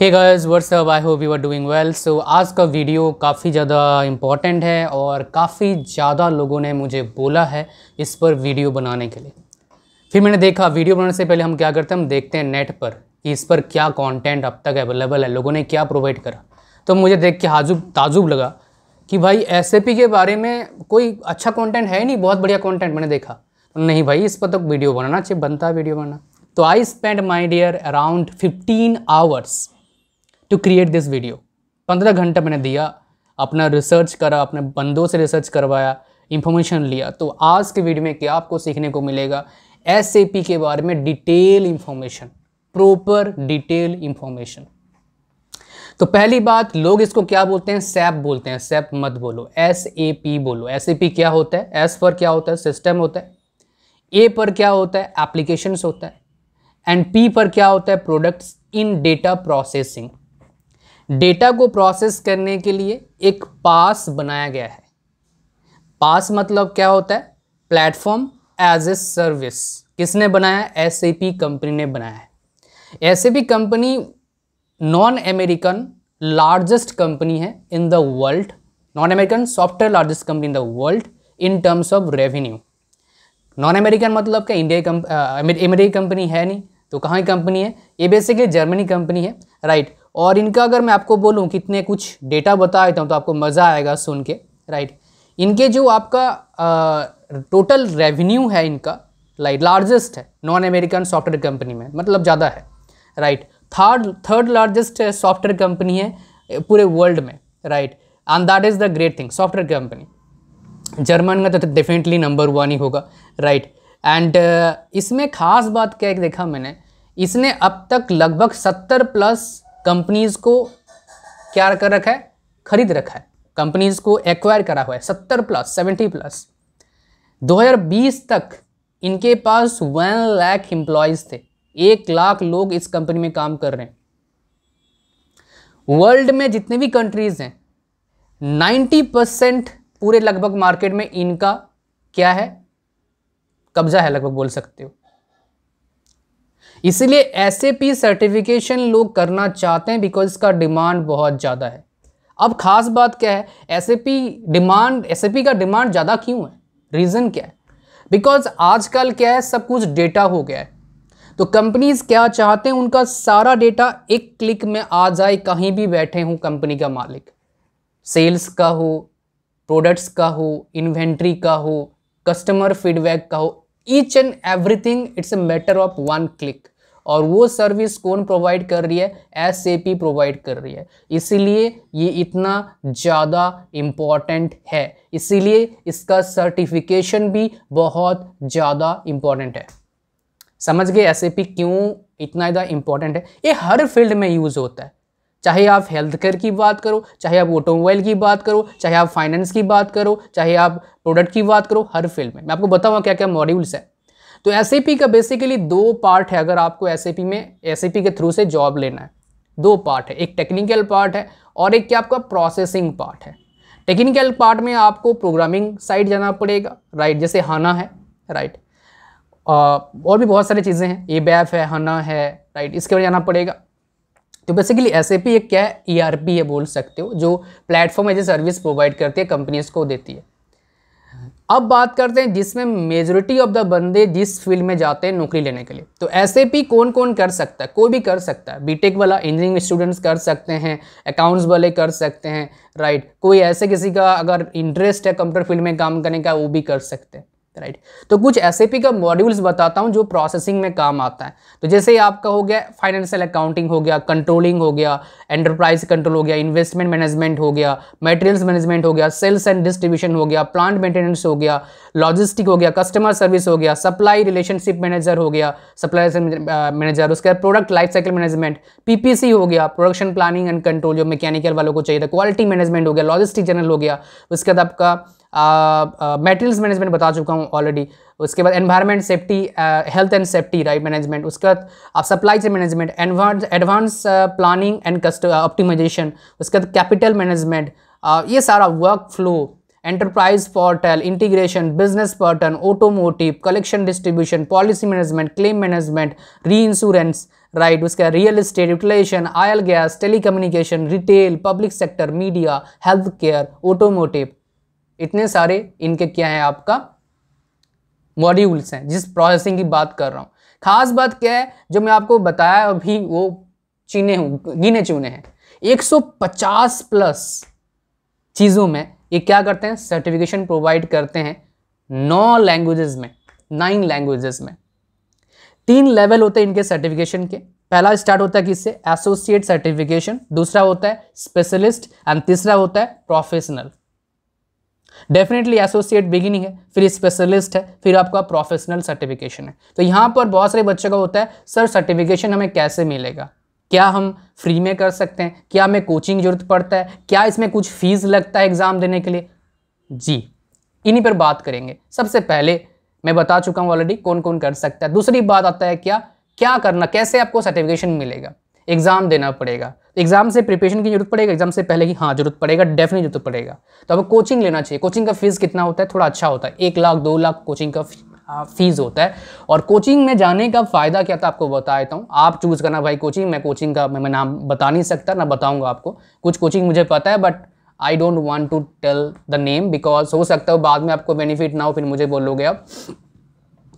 Hey girls what's I hope you are doing well so आज का video काफ़ी ज़्यादा इम्पॉर्टेंट है और काफ़ी ज़्यादा लोगों ने मुझे बोला है इस पर वीडियो बनाने के लिए फिर मैंने देखा वीडियो बनाने से पहले हम क्या करते हैं हम देखते हैं नेट पर कि इस पर क्या कंटेंट अब तक अवेलेबल है लोगों ने क्या प्रोवाइड करा तो मुझे देख के हाजुब ताजुब लगा कि भाई एस के बारे में कोई अच्छा कॉन्टेंट है नहीं बहुत बढ़िया कॉन्टेंट मैंने देखा तो नहीं भाई इस पर तो वीडियो बनाना चाहिए बनता है वीडियो बनाना तो I spend my dear around fifteen hours to create this video पंद्रह घंटा मैंने दिया अपना रिसर्च करा अपने बंदों से रिसर्च करवाया इन्फॉर्मेशन लिया तो आज के वीडियो में क्या आपको सीखने को मिलेगा एस के बारे में detail information proper detail information तो पहली बात लोग इसको क्या बोलते हैं सैप बोलते हैं सैप मत बोलो एस ए पी बोलो एस ए पी क्या होता है एस पर क्या होता है सिस्टम होता है ए पर क्या होता है एप्लीकेशंस होता है एंड पी पर क्या होता है products in data processing data को प्रोसेस करने के लिए एक पास बनाया गया है पास मतलब क्या होता है प्लेटफॉर्म एज ए सर्विस किसने बनाया एस कंपनी ने बनाया है S company non American largest company है in the world non American software largest company in the world in terms of revenue non American मतलब क्या इंडिया अमेरिकी कंपनी है नहीं तो कहाँ की कंपनी है ये बेसिकली जर्मनी कंपनी है राइट right. और इनका अगर मैं आपको बोलूँ कितने कुछ डेटा बता देता हूँ तो आपको मज़ा आएगा सुन के राइट इनके जो आपका आ, टोटल रेवेन्यू है इनका लाइक लार्जेस्ट है नॉन अमेरिकन सॉफ्टवेयर कंपनी में मतलब ज़्यादा है right third third largest software company है पूरे वर्ल्ड में right and that is the great thing software company German का तो डेफिनेटली नंबर वन ही होगा राइट एंड इसमें ख़ास बात क्या देखा मैंने इसने अब तक लगभग सत्तर प्लस कंपनीज़ को क्या कर रखा है खरीद रखा है कंपनीज़ को एक्वायर करा हुआ है सत्तर प्लस सेवेंटी प्लस 2020 तक इनके पास वन लाख एम्प्लॉयज़ थे एक लाख लोग इस कंपनी में काम कर रहे हैं वर्ल्ड में जितने भी कंट्रीज़ हैं 90 परसेंट पूरे लगभग मार्केट में इनका क्या है कब्जा है लगभग बोल सकते हो इसीलिए एस सर्टिफिकेशन लोग करना चाहते हैं बिकॉज इसका डिमांड बहुत ज़्यादा है अब खास बात क्या है एस डिमांड एस का डिमांड ज़्यादा क्यों है रीज़न क्या है बिकॉज आजकल क्या है सब कुछ डेटा हो गया है तो कंपनीज क्या चाहते हैं उनका सारा डेटा एक क्लिक में आ जाए कहीं भी बैठे हों कंपनी का मालिक सेल्स का हो प्रोडक्ट्स का हो इन्वेंट्री का हो कस्टमर फीडबैक का हो each and everything it's a matter of one click और वो सर्विस कौन प्रोवाइड कर रही है एस प्रोवाइड कर रही है इसीलिए ये इतना ज़्यादा इम्पॉर्टेंट है इसीलिए इसका सर्टिफिकेशन भी बहुत ज़्यादा इम्पॉर्टेंट है समझ गए एस क्यों इतना ज़्यादा इम्पॉर्टेंट है ये हर फील्ड में यूज़ होता है चाहे आप हेल्थ केयर की बात करो चाहे आप ऑटोमोबाइल की बात करो चाहे आप फाइनेंस की बात करो चाहे आप प्रोडक्ट की बात करो हर फील्ड में मैं आपको बताऊँगा क्या क्या मॉड्यूल्स है तो एस का बेसिकली दो पार्ट है अगर आपको एस में एस के थ्रू से जॉब लेना है दो पार्ट है एक टेक्निकल पार्ट है और एक क्या आपका प्रोसेसिंग पार्ट है टेक्निकल पार्ट में आपको प्रोग्रामिंग साइड जाना पड़ेगा राइट जैसे हाना है राइट और भी बहुत सारी चीज़ें हैं ए बैफ है हाना है राइट इसके बारे जाना पड़ेगा तो बेसिकली एस ए पी एक क्या है ई आर पी है बोल सकते हो जो platform as a service provide करती है कंपनीज को देती है अब बात करते हैं जिसमें मेजोरिटी ऑफ द बंदे जिस फील्ड में जाते हैं नौकरी लेने के लिए तो एस कौन कौन कर सकता है कोई भी कर सकता है बीटेक वाला इंजीनियरिंग स्टूडेंट्स कर सकते हैं अकाउंट्स वाले कर सकते हैं राइट कोई ऐसे किसी का अगर इंटरेस्ट है कंप्यूटर फील्ड में काम करने का वो भी कर सकते हैं राइट तो कुछ एस का मॉड्यूल्स बताता हूँ जो प्रोसेसिंग में काम आता है तो जैसे आपका हो गया फाइनेंशियल अकाउंटिंग हो गया कंट्रोलिंग हो गया एंटरप्राइज कंट्रोल हो गया इन्वेस्टमेंट मैनेजमेंट हो गया मटेरियल्स मैनेजमेंट हो गया सेल्स एंड डिस्ट्रीब्यूशन हो गया प्लांट मेंटेनेंस हो गया लॉजिस्टिक हो गया कस्टमर सर्विस हो गया सप्लाई रिलेशनशिप मैनेजर हो गया सप्लाई मैनेजर उसके बाद product life cycle management PPC हो गया प्रोडक्शन प्लानिंग एंड कंट्रोल जो मैकेनिकल वालों को चाहिए था क्वालिटी मैनेजमेंट हो गया लॉजिस्टिक जनरल हो गया उसके बाद आपका मेटेरियल्स मैनेजमेंट बता चुका हूँ ऑलरेडी उसके बाद environment safety health and safety right management उसके बाद आप supply chain management advance planning and cost optimization उसके बाद कैपिटल मैनेजमेंट ये सारा work flow enterprise portal integration business pattern automotive collection distribution policy management claim management reinsurance right उसका real estate utilization oil gas telecommunication retail public sector media health care automotive इतने सारे इनके क्या है आपका modules हैं जिस processing की बात कर रहा हूँ खास बात क्या है जो मैं आपको बताया अभी वो चीने हूँ गिने चुने हैं 150 प्लस चीज़ों में ये क्या करते हैं सर्टिफिकेशन प्रोवाइड करते हैं नौ लैंग्वेजेस में नाइन लैंग्वेजेस में तीन लेवल होते हैं इनके सर्टिफिकेशन के पहला स्टार्ट होता है किससे एसोसिएट सर्टिफिकेशन दूसरा होता है स्पेशलिस्ट एंड तीसरा होता है प्रोफेशनल डेफिनेटली एसोसिएट बिगिनिंग है फिर स्पेशलिस्ट है फिर आपका प्रोफेशनल सर्टिफिकेशन है तो यहाँ पर बहुत सारे बच्चों का होता है सर सर्टिफिकेशन हमें कैसे मिलेगा क्या हम फ्री में कर सकते हैं क्या हमें कोचिंग जरूरत पड़ता है क्या इसमें कुछ फीस लगता है एग्ज़ाम देने के लिए जी इन्हीं पर बात करेंगे सबसे पहले मैं बता चुका हूँ ऑलरेडी कौन कौन कर सकता है दूसरी बात आता है क्या क्या करना कैसे आपको सर्टिफिकेशन मिलेगा एग्ज़ाम देना पड़ेगा एग्जाम से प्रिपरेशन की जरूरत पड़ेगा एग्जाम से पहले की हाँ जरूरत पड़ेगा डेफिनेट जरूरत पड़ेगा तो अब कोचिंग लेना चाहिए कोचिंग का फीस कितना होता है थोड़ा अच्छा होता है एक लाख दो लाख कोचिंग का फीस हाँ, होता है और कोचिंग में जाने का फ़ायदा क्या था आपको बता देता हूँ आप चूज़ करना भाई कोचिंग मैं कोचिंग का मैं, नाम बता नहीं सकता ना बताऊँगा आपको कुछ कोचिंग मुझे पता है but I don't want to tell the name because हो सकता है बाद में आपको बेनिफिट ना हो फिर मुझे बोलोगे आप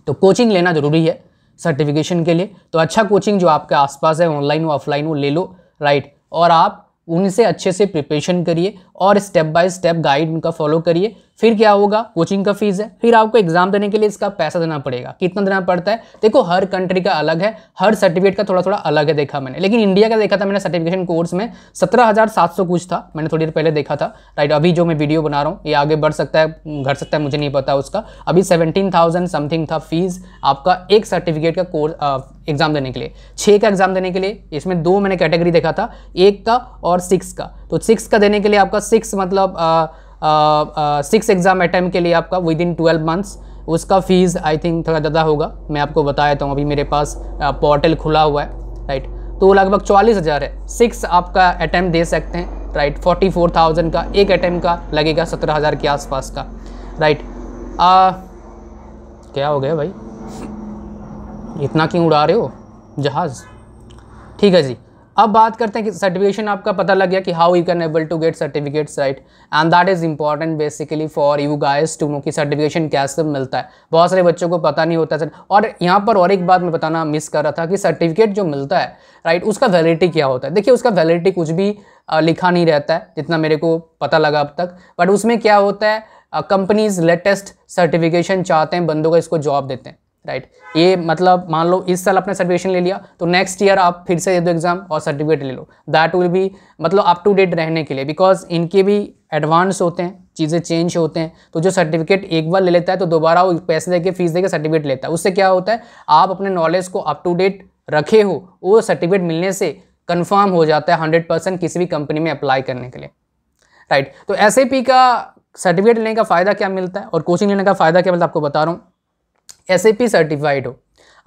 तो कोचिंग लेना ज़रूरी है सर्टिफिकेशन के लिए तो अच्छा कोचिंग जो आपके आसपास है ऑनलाइन हो ऑफलाइन हो ले लो राइट और आप उनसे अच्छे से प्रिपरेशन करिए और स्टेप बाय स्टेप गाइड उनका फॉलो करिए फिर क्या होगा कोचिंग का फीस है फिर आपको एग्जाम देने के लिए इसका पैसा देना पड़ेगा कितना देना पड़ता है देखो हर कंट्री का अलग है हर सर्टिफिकेट का थोड़ा थोड़ा अलग है देखा मैंने लेकिन इंडिया का देखा था मैंने सर्टिफिकेशन कोर्स में सत्रह हज़ार सात सौ कुछ था मैंने थोड़ी देर पहले देखा था राइट अभी जो मैं वीडियो बना रहा हूँ ये आगे बढ़ सकता है घट सकता है मुझे नहीं पता उसका अभी सेवनटीन थाउजेंड समथिंग था फीस आपका एक सर्टिफिकेट का कोर्स एग्जाम देने के लिए छः का एग्जाम देने के लिए इसमें दो मैंने कैटेगरी देखा था एक का और सिक्स का तो सिक्स का देने के लिए आपका सिक्स मतलब सिक्स एग्ज़ाम अटैम्प के लिए आपका विद इन ट्वेल्व मंथ्स उसका फ़ीस आई थिंक थोड़ा ज़्यादा होगा मैं आपको बताया था अभी मेरे पास पोर्टल uh, खुला हुआ है राइट तो लगभग चालीस हज़ार है सिक्स आपका अटैम्प्ट दे सकते हैं राइट फोर्टी फोर थाउजेंड का एक अटैम्प्ट का लगेगा सत्रह हज़ार के आसपास का राइट आ, uh, क्या हो गया भाई इतना क्यों उड़ा रहे हो जहाज़ ठीक है जी अब बात करते हैं कि सर्टिफिकेशन आपका पता लग गया कि how you can able to get certificates right and that is important basically for you guys to know कि सर्टिफिकेशन कैसे मिलता है बहुत सारे बच्चों को पता नहीं होता है और यहाँ पर और एक बात मैं बताना मिस कर रहा था कि सर्टिफिकेट जो मिलता है राइट उसका वैलिडिटी क्या होता है देखिए उसका वैलिडिटी कुछ भी लिखा नहीं रहता है जितना मेरे को पता लगा अब तक बट उसमें क्या होता है कंपनीज लेटेस्ट सर्टिफिकेशन चाहते हैं बंदों को इसको जॉब देते हैं राइट ये मतलब मान लो इस साल आपने सर्टिफिकेशन ले लिया तो नेक्स्ट ईयर आप फिर से दे दो एग्ज़ाम और सर्टिफिकेट ले लो दैट विल भी मतलब अप टू डेट रहने के लिए बिकॉज इनके भी एडवांस होते हैं चीज़ें चेंज होते हैं तो जो सर्टिफिकेट एक बार ले लेता है तो दोबारा वो पैसे देके फीस देके सर्टिफिकेट लेता है उससे क्या होता है आप अपने नॉलेज को अप टू डेट रखे हो वो सर्टिफिकेट मिलने से कन्फर्म हो जाता है हंड्रेड परसेंट किसी भी कंपनी में अप्लाई करने के लिए राइट तो एस का सर्टिफिकेट लेने का फ़ायदा क्या मिलता है और कोचिंग लेने का फ़ायदा क्या मिलता है आपको बता रहा हूँ एस सर्टिफाइड हो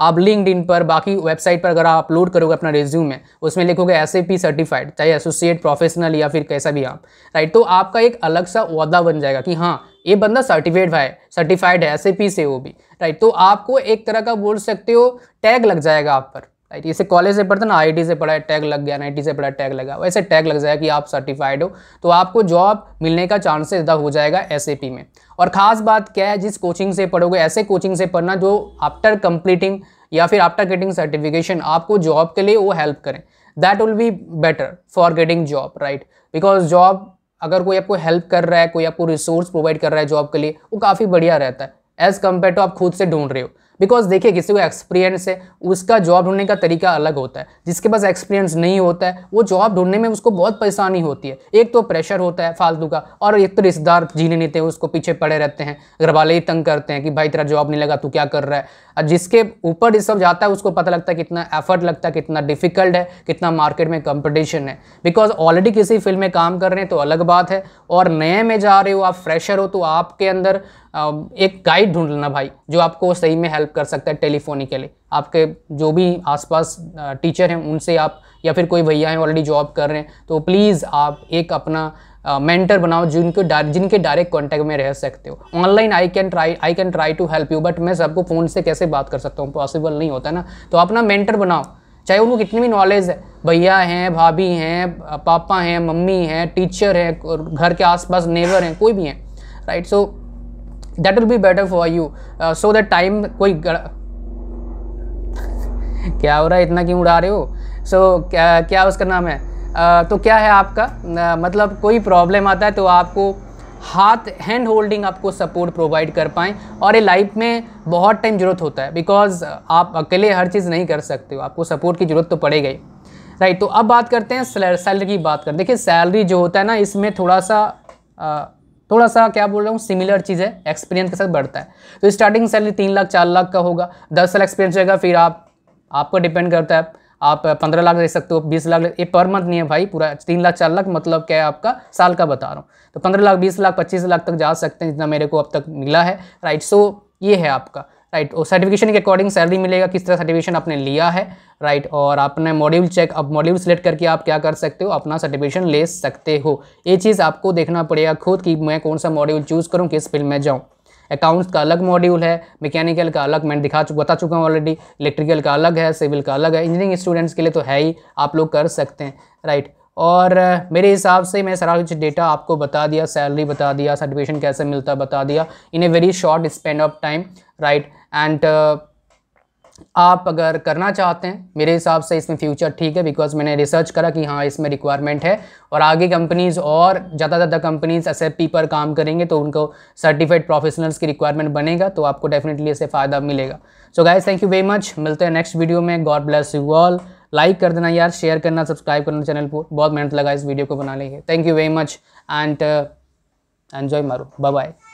आप लिंकड पर बाकी वेबसाइट पर अगर आप अपलोड करोगे अपना रिज्यूम है उसमें लिखोगे एस सर्टिफाइड चाहे एसोसिएट प्रोफेशनल या फिर कैसा भी आप राइट तो आपका एक अलग सा वादा बन जाएगा कि हाँ ये बंदा सर्टिफाइड है सर्टिफाइड है एस से वो भी राइट तो आपको एक तरह का बोल सकते हो टैग लग जाएगा आप पर राइट इसे कॉलेज से पढ़ते ना आई से पढ़ा है टैग लग गया एन से पढ़ा टैग लगा वैसे टैग लग जाएगा कि आप सर्टिफाइड हो तो आपको जॉब मिलने का चांसेस ज़्यादा हो जाएगा एस में और ख़ास बात क्या है जिस कोचिंग से पढ़ोगे ऐसे कोचिंग से पढ़ना जो आफ्टर कंप्लीटिंग या फिर आफ्टर गेटिंग सर्टिफिकेशन आपको जॉब के लिए वो हेल्प करें that will be better for getting job right because job अगर कोई आपको हेल्प कर रहा है कोई आपको रिसोर्स प्रोवाइड कर रहा है जॉब के लिए वो काफ़ी बढ़िया रहता है एज़ कम्पेयर टू आप खुद से ढूंढ रहे हो बिकॉज देखिए किसी को एक्सपीरियंस है उसका जॉब ढूंढने का तरीका अलग होता है जिसके पास एक्सपीरियंस नहीं होता है वो जॉब ढूंढने में उसको बहुत परेशानी होती है एक तो प्रेशर होता है फालतू का और एक तो रिश्तेदार जीने नहीं थे उसको पीछे पड़े रहते हैं घर वाले ही तंग करते हैं कि भाई तेरा जॉब नहीं लगा तू क्या कर रहा है और जिसके ऊपर ये सब जाता है उसको पता लगता है कितना एफर्ट लगता है कितना डिफिकल्ट है कितना मार्केट में कॉम्पिटिशन है बिकॉज ऑलरेडी किसी फील्ड में काम कर रहे हैं तो अलग बात है और नए में जा रहे हो आप फ्रेशर हो तो आपके अंदर एक गाइड ढूंढ लेना भाई जो आपको सही में हेल्प कर सकता है के लिए आपके जो भी आसपास टीचर हैं उनसे आप या फिर कोई भैया हैं ऑलरेडी जॉब कर रहे हैं तो प्लीज़ आप एक अपना मेंटर बनाओ बनाओ जिनको जिनके डायरेक्ट कांटेक्ट में रह सकते हो online I can try I can try to help you but मैं सबको फ़ोन से कैसे बात कर सकता हूँ पॉसिबल नहीं होता ना तो अपना मेंटर बनाओ चाहे उनको कितनी भी नॉलेज है भैया हैं भाभी हैं पापा हैं मम्मी हैं टीचर हैं घर के आसपास नेबर हैं कोई भी हैं right so that will be better for you so that time कोई क्या हो रहा है इतना क्यों उड़ा रहे हो सो so, क्या, क्या उसका नाम है uh, तो क्या है आपका uh, मतलब कोई प्रॉब्लम आता है तो आपको हाथ हैंड होल्डिंग आपको सपोर्ट प्रोवाइड कर पाएँ और ये लाइफ में बहुत टाइम ज़रूरत होता है बिकॉज uh, आप अकेले हर चीज़ नहीं कर सकते हो आपको सपोर्ट की ज़रूरत तो पड़ेगी राइट तो अब बात करते हैं सैलरी की बात कर देखिए सैलरी जो होता है ना इसमें थोड़ा सा uh, थोड़ा सा क्या बोल रहा हूँ सिमिलर चीज़ है एक्सपीरियंस के साथ बढ़ता है तो स्टार्टिंग सैलरी तीन लाख चार लाख का होगा दस साल एक्सपीरियंस रहेगा फिर आप आपको डिपेंड करता है आप पंद्रह लाख ले सकते हो बीस लाख ये पर मंथ नहीं है भाई पूरा तीन लाख चार लाख मतलब क्या है आपका साल का बता रहा हूँ तो पंद्रह लाख बीस लाख पच्चीस लाख तक जा सकते हैं जितना मेरे को अब तक मिला है राइट सो ये है आपका राइट और सर्टिफिकेशन के अकॉर्डिंग सैलरी मिलेगा किस तरह सर्टिफिकेशन आपने लिया है राइट और आपने मॉड्यूल चेक अब मॉड्यूल सेलेक्ट करके आप क्या कर सकते हो अपना सर्टिफिकेशन ले सकते हो ये चीज़ आपको देखना पड़ेगा खुद कि मैं कौन सा मॉड्यूल चूज़ करूँ किस फील्ड में जाऊँ अकाउंट्स का अलग मॉड्यूल है मैकेनिकल का अलग मैं दिखा बता चुका हूँ ऑलरेडी इलेक्ट्रिकल का अलग है सिविल का अलग है इंजीनियरिंग स्टूडेंट्स के लिए तो है ही आप लोग कर सकते हैं राइट और मेरे हिसाब से मैं सारा कुछ डेटा आपको बता दिया सैलरी बता दिया सर्टिफिकेशन कैसे मिलता बता दिया in a very short spend of time right and uh, आप अगर करना चाहते हैं मेरे हिसाब से इसमें फ्यूचर ठीक है बिकॉज मैंने रिसर्च करा कि हाँ इसमें रिक्वायरमेंट है और आगे कंपनीज और ज़्यादा ज़्यादा कंपनीज एस पर काम करेंगे तो उनको सर्टिफाइड प्रोफेशनल्स की रिक्वायरमेंट बनेगा तो आपको डेफिनेटली इससे फ़ायदा मिलेगा so guys thank you very much मिलते हैं नेक्स्ट वीडियो में God bless you all like कर देना यार शेयर करना सब्सक्राइब करना चैनल पर बहुत मेहनत लगा इस वीडियो को बनाने के thank you very much and enjoy मारो बाय बाय